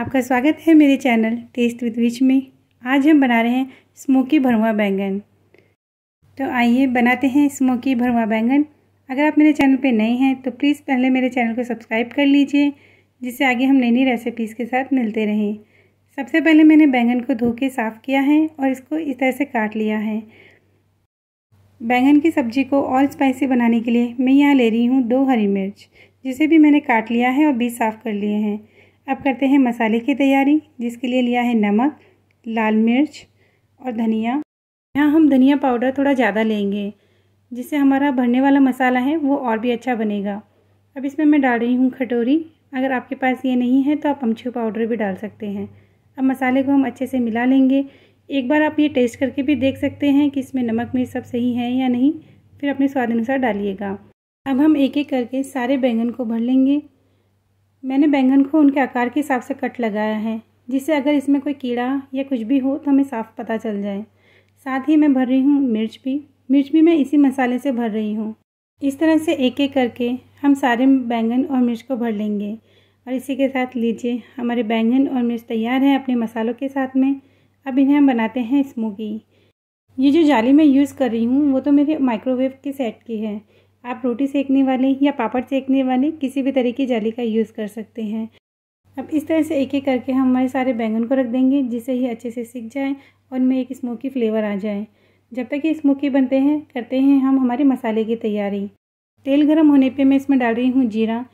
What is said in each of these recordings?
आपका स्वागत है मेरे चैनल टेस्ट विद विच में आज हम बना रहे हैं स्मोकी भरवा बैंगन तो आइए बनाते हैं स्मोकी भरवा बैंगन अगर आप मेरे चैनल पे नए हैं तो प्लीज़ पहले मेरे चैनल को सब्सक्राइब कर लीजिए जिससे आगे हम नई नई रेसिपीज़ के साथ मिलते रहें सबसे पहले मैंने बैंगन को धो के साफ़ किया है और इसको इस तरह से काट लिया है बैंगन की सब्ज़ी को और स्पाइसी बनाने के लिए मैं यहाँ ले रही हूँ दो हरी मिर्च जिसे भी मैंने काट लिया है और बीज साफ़ कर लिए हैं अब करते हैं मसाले की तैयारी जिसके लिए लिया है नमक लाल मिर्च और धनिया यहाँ हम धनिया पाउडर थोड़ा ज़्यादा लेंगे जिससे हमारा भरने वाला मसाला है वो और भी अच्छा बनेगा अब इसमें मैं डाल रही हूँ खटोरी अगर आपके पास ये नहीं है तो आप अमछू पाउडर भी डाल सकते हैं अब मसाले को हम अच्छे से मिला लेंगे एक बार आप ये टेस्ट करके भी देख सकते हैं कि इसमें नमक मिर्च सब सही है या नहीं फिर अपने स्वाद अनुसार डालिएगा अब हम एक एक करके सारे बैंगन को भर लेंगे मैंने बैंगन को उनके आकार के हिसाब से कट लगाया है जिससे अगर इसमें कोई कीड़ा या कुछ भी हो तो हमें साफ़ पता चल जाए साथ ही मैं भर रही हूँ मिर्च भी मिर्च भी मैं इसी मसाले से भर रही हूँ इस तरह से एक एक करके हम सारे बैंगन और मिर्च को भर लेंगे और इसी के साथ लीजिए हमारे बैंगन और मिर्च तैयार हैं अपने मसालों के साथ में अब इन्हें हम बनाते हैं स्मोकी ये जो जाली मैं यूज़ कर रही हूँ वो तो मेरे माइक्रोवेव के सेट की है आप रोटी सेकने वाले या पापड़ सेकने वाले किसी भी तरह की जाली का यूज़ कर सकते हैं अब इस तरह से एक एक करके हम हमारे सारे बैंगन को रख देंगे जिससे ये अच्छे से सीख जाए और उनमें एक स्मोकी फ्लेवर आ जाए जब तक ये स्मोकी बनते हैं करते हैं हम हमारे मसाले की तैयारी तेल गर्म होने पर मैं इसमें डाल रही हूँ जीरा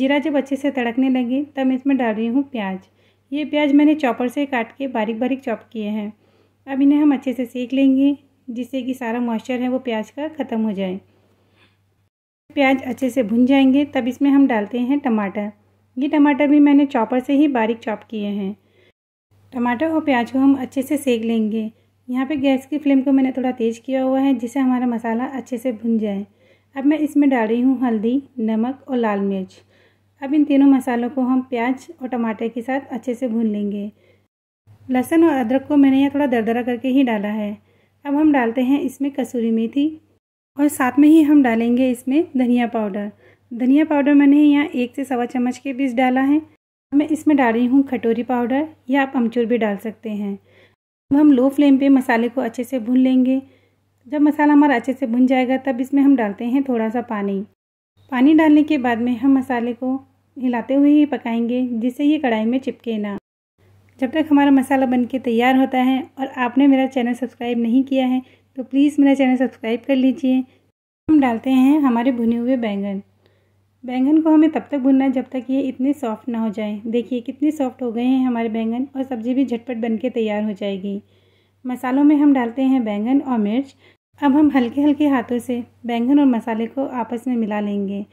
जीरा जब अच्छे से तड़कने लगे तब मैं इसमें डाल रही हूँ प्याज ये प्याज मैंने चॉपर से काट के बारीक बारीक चॉप किए हैं अब इन्हें हम अच्छे से सेक लेंगे जिससे कि सारा मॉइस्चर है वो प्याज का ख़त्म हो जाए प्याज अच्छे से भुन जाएंगे तब इसमें हम डालते हैं टमाटर ये टमाटर भी मैंने चॉपर से ही बारीक चॉप किए हैं टमाटर और प्याज को हम अच्छे से सेक लेंगे यहाँ पे गैस की फ्लेम को मैंने थोड़ा तेज़ किया हुआ है जिससे हमारा मसाला अच्छे से भुन जाए अब मैं इसमें डाल रही हूँ हल्दी नमक और लाल मिर्च अब इन तीनों मसालों को हम प्याज और टमाटर के साथ अच्छे से भून लेंगे लहसुन और अदरक को मैंने यहाँ थोड़ा दरदरा करके ही डाला है अब हम डालते हैं इसमें कसूरी मेथी और साथ में ही हम डालेंगे इसमें धनिया पाउडर धनिया पाउडर मैंने यहाँ एक से सवा चम्मच के बीच डाला है मैं इसमें डाल रही हूँ खटोरी पाउडर या आप अमचूर भी डाल सकते हैं अब हम लो फ्लेम पे मसाले को अच्छे से भून लेंगे जब मसाला हमारा अच्छे से भुन जाएगा तब इसमें हम डालते हैं थोड़ा सा पानी पानी डालने के बाद में हम मसाले को हिलाते हुए ही पकाएंगे जिससे ये कढ़ाई में चिपके ना जब तक हमारा मसाला बनके तैयार होता है और आपने मेरा चैनल सब्सक्राइब नहीं किया है तो प्लीज़ मेरा चैनल सब्सक्राइब कर लीजिए हम डालते हैं हमारे भुने हुए बैंगन बैंगन को हमें तब तक भुनना है जब तक ये इतने सॉफ्ट ना हो जाए देखिए कितने सॉफ्ट हो गए हैं हमारे बैंगन और सब्ज़ी भी झटपट बन के तैयार हो जाएगी मसालों में हम डालते हैं बैंगन और मिर्च अब हम हल्के हल्के हाथों से बैंगन और मसाले को आपस में मिला लेंगे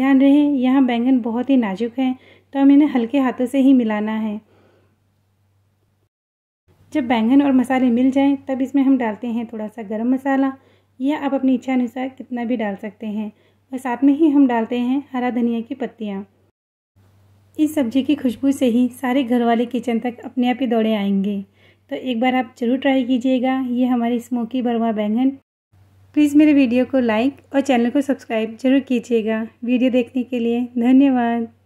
ध्यान रहे यहाँ बैंगन बहुत ही नाजुक है तो हम इन्हें हल्के हाथों से ही मिलाना है जब बैंगन और मसाले मिल जाएँ तब इसमें हम डालते हैं थोड़ा सा गर्म मसाला या आप अपनी इच्छा अनुसार कितना भी डाल सकते हैं और साथ में ही हम डालते हैं हरा धनिया की पत्तियाँ इस सब्जी की खुशबू से ही सारे घर वाले किचन तक अपने आप ही दौड़े आएंगे तो एक बार आप ज़रूर ट्राई कीजिएगा ये हमारी स्मोकी बरवा बैंगन प्लीज़ मेरे वीडियो को लाइक और चैनल को सब्सक्राइब जरूर कीजिएगा वीडियो देखने के लिए धन्यवाद